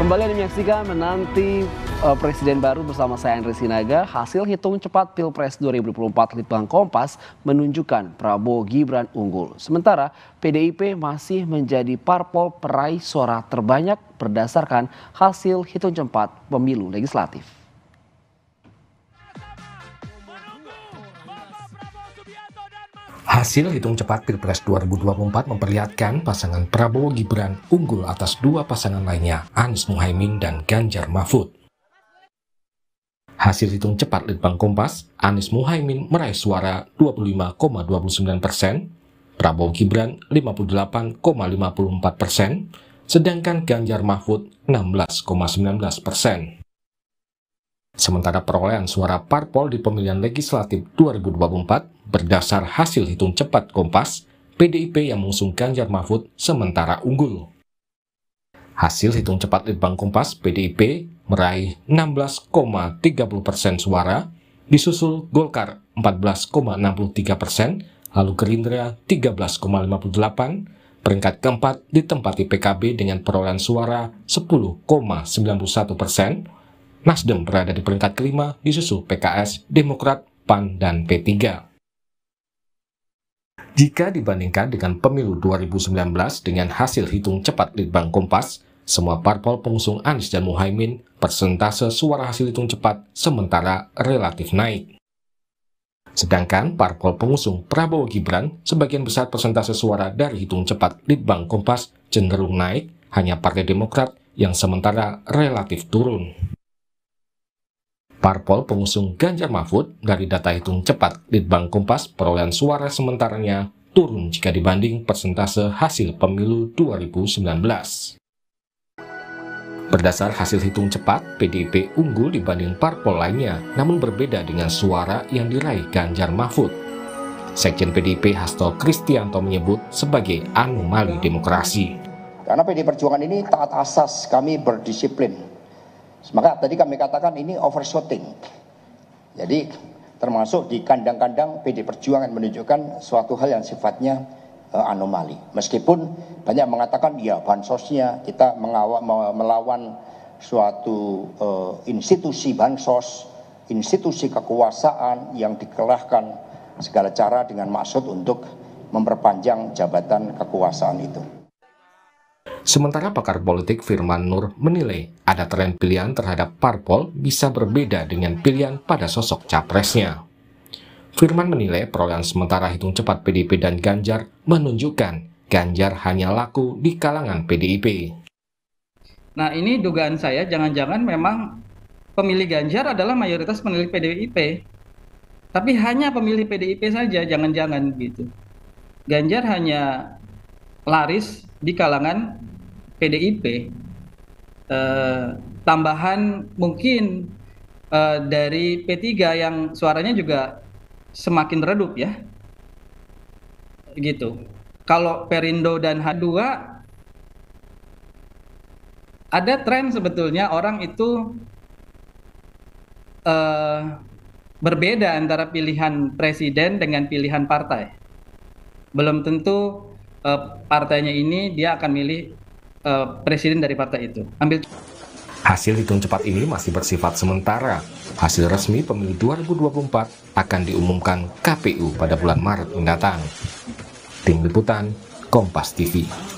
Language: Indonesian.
Kembali Anda menyaksikan menanti uh, Presiden baru bersama saya Andri Sinaga. Hasil hitung cepat Pilpres 2024 Litbang Kompas menunjukkan Prabowo Gibran unggul. Sementara PDIP masih menjadi parpol peraih suara terbanyak berdasarkan hasil hitung cepat pemilu legislatif. Hasil hitung cepat Pilpres 2024 memperlihatkan pasangan Prabowo Gibran unggul atas dua pasangan lainnya, Anies Muhaimin dan Ganjar Mahfud. Hasil hitung cepat Litbang Kompas, Anies Muhaimin meraih suara 25,29 persen, Prabowo Gibran 58,54 persen, sedangkan Ganjar Mahfud 16,19 persen. Sementara perolehan suara parpol di pemilihan legislatif 2024 berdasar hasil hitung cepat Kompas, PDIP yang mengusung Ganjar Mahfud sementara unggul. Hasil hitung cepat Litbang Kompas PDIP meraih 16,30 persen suara, disusul Golkar 14,63 persen, lalu Gerindra 13,58, peringkat keempat ditempati PKB dengan perolehan suara 10,91 persen, Nasdem berada di peringkat kelima di susu PKS, Demokrat, PAN, dan P3. Jika dibandingkan dengan pemilu 2019 dengan hasil hitung cepat Litbang Kompas, semua parpol pengusung Anies dan Muhaimin, persentase suara hasil hitung cepat sementara relatif naik. Sedangkan parpol pengusung Prabowo Gibran, sebagian besar persentase suara dari hitung cepat Litbang Kompas cenderung naik, hanya Partai Demokrat yang sementara relatif turun. Parpol pengusung Ganjar Mahfud dari data hitung cepat di Bank Kompas perolehan suara sementaranya turun jika dibanding persentase hasil pemilu 2019. Berdasar hasil hitung cepat, PDIP unggul dibanding parpol lainnya, namun berbeda dengan suara yang diraih Ganjar Mahfud. Sekjen PDIP Hasto Kristianto menyebut sebagai anomali demokrasi. Karena PD Perjuangan ini taat asas kami berdisiplin, maka tadi kami katakan ini overshooting. Jadi termasuk di kandang-kandang PD Perjuangan menunjukkan suatu hal yang sifatnya eh, anomali. Meskipun banyak mengatakan ya bansosnya kita mengawal, melawan suatu uh, institusi bansos, institusi kekuasaan yang dikerahkan segala cara dengan maksud untuk memperpanjang jabatan kekuasaan itu. Sementara pakar politik Firman Nur menilai ada tren pilihan terhadap parpol bisa berbeda dengan pilihan pada sosok capresnya. Firman menilai perolehan sementara hitung cepat PDIP dan Ganjar menunjukkan Ganjar hanya laku di kalangan PDIP. Nah ini dugaan saya jangan-jangan memang pemilih Ganjar adalah mayoritas pemilih PDIP. Tapi hanya pemilih PDIP saja jangan-jangan gitu. Ganjar hanya laris di kalangan PDIP eh, tambahan mungkin eh, dari P3 yang suaranya juga semakin redup ya gitu kalau Perindo dan H2 ada tren sebetulnya orang itu eh, berbeda antara pilihan presiden dengan pilihan partai belum tentu eh, partainya ini dia akan milih uh, presiden dari partai itu. Ambil Hasil hitung cepat ini masih bersifat sementara. Hasil resmi pemilu 2024 akan diumumkan KPU pada bulan Maret mendatang. Tim Liputan, Kompas TV.